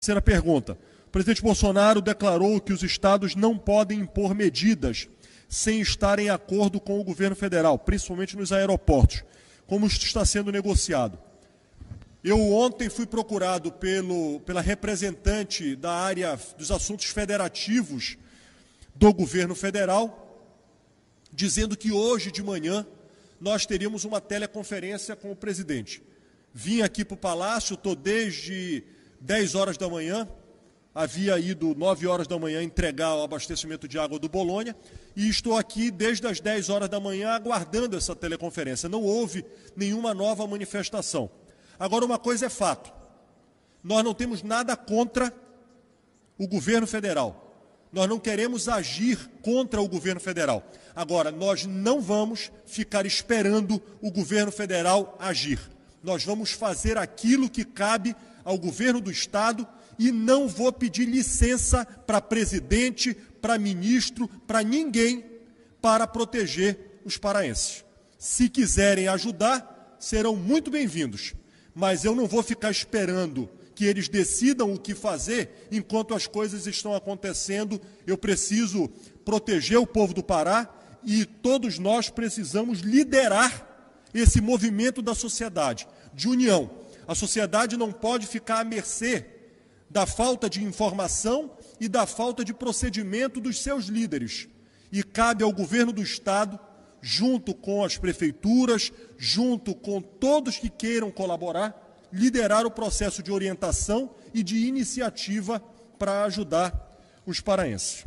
Terceira pergunta. O presidente Bolsonaro declarou que os estados não podem impor medidas sem estar em acordo com o governo federal, principalmente nos aeroportos. Como isso está sendo negociado? Eu ontem fui procurado pelo, pela representante da área dos assuntos federativos do governo federal, dizendo que hoje de manhã nós teríamos uma teleconferência com o presidente. Vim aqui para o Palácio, estou desde 10 horas da manhã, havia ido 9 horas da manhã entregar o abastecimento de água do Bolonha e estou aqui desde as 10 horas da manhã aguardando essa teleconferência. Não houve nenhuma nova manifestação. Agora, uma coisa é fato: nós não temos nada contra o governo federal. Nós não queremos agir contra o governo federal. Agora, nós não vamos ficar esperando o governo federal agir. Nós vamos fazer aquilo que cabe ao governo do Estado e não vou pedir licença para presidente, para ministro, para ninguém para proteger os paraenses. Se quiserem ajudar, serão muito bem-vindos, mas eu não vou ficar esperando que eles decidam o que fazer enquanto as coisas estão acontecendo. Eu preciso proteger o povo do Pará e todos nós precisamos liderar esse movimento da sociedade de união a sociedade não pode ficar à mercê da falta de informação e da falta de procedimento dos seus líderes. E cabe ao governo do Estado, junto com as prefeituras, junto com todos que queiram colaborar, liderar o processo de orientação e de iniciativa para ajudar os paraenses.